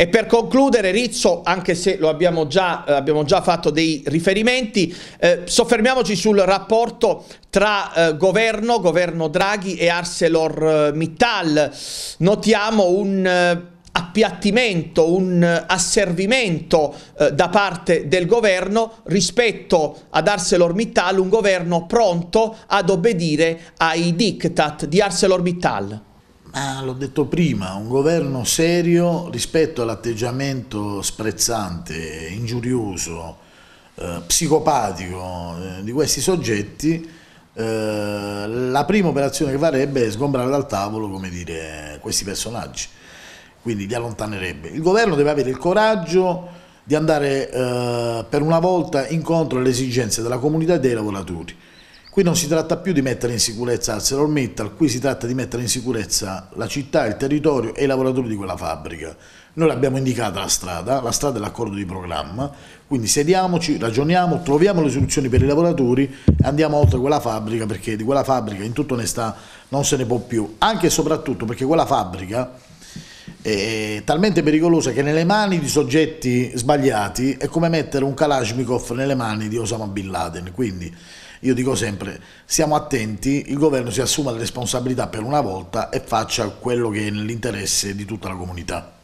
E per concludere, Rizzo, anche se abbiamo già, eh, abbiamo già, fatto dei riferimenti, eh, soffermiamoci sul rapporto tra eh, governo, governo Draghi e ArcelorMittal. Notiamo un eh, appiattimento, un eh, asservimento eh, da parte del governo rispetto ad ArcelorMittal, un governo pronto ad obbedire ai diktat di ArcelorMittal. Ma ah, l'ho detto prima, un governo serio rispetto all'atteggiamento sprezzante, ingiurioso, eh, psicopatico eh, di questi soggetti, eh, la prima operazione che farebbe è sgombrare dal tavolo come dire, questi personaggi, quindi li allontanerebbe. Il governo deve avere il coraggio di andare eh, per una volta incontro alle esigenze della comunità e dei lavoratori. Qui non si tratta più di mettere in sicurezza ArcelorMittal, qui si tratta di mettere in sicurezza la città, il territorio e i lavoratori di quella fabbrica. Noi l'abbiamo indicata la strada, la strada è l'accordo di programma, quindi sediamoci, ragioniamo, troviamo le soluzioni per i lavoratori e andiamo oltre quella fabbrica perché di quella fabbrica in tutta onestà non se ne può più, anche e soprattutto perché quella fabbrica eh, talmente pericolosa che nelle mani di soggetti sbagliati è come mettere un Kalashnikov nelle mani di Osama Bin Laden. Quindi io dico sempre, siamo attenti, il governo si assuma le responsabilità per una volta e faccia quello che è nell'interesse di tutta la comunità.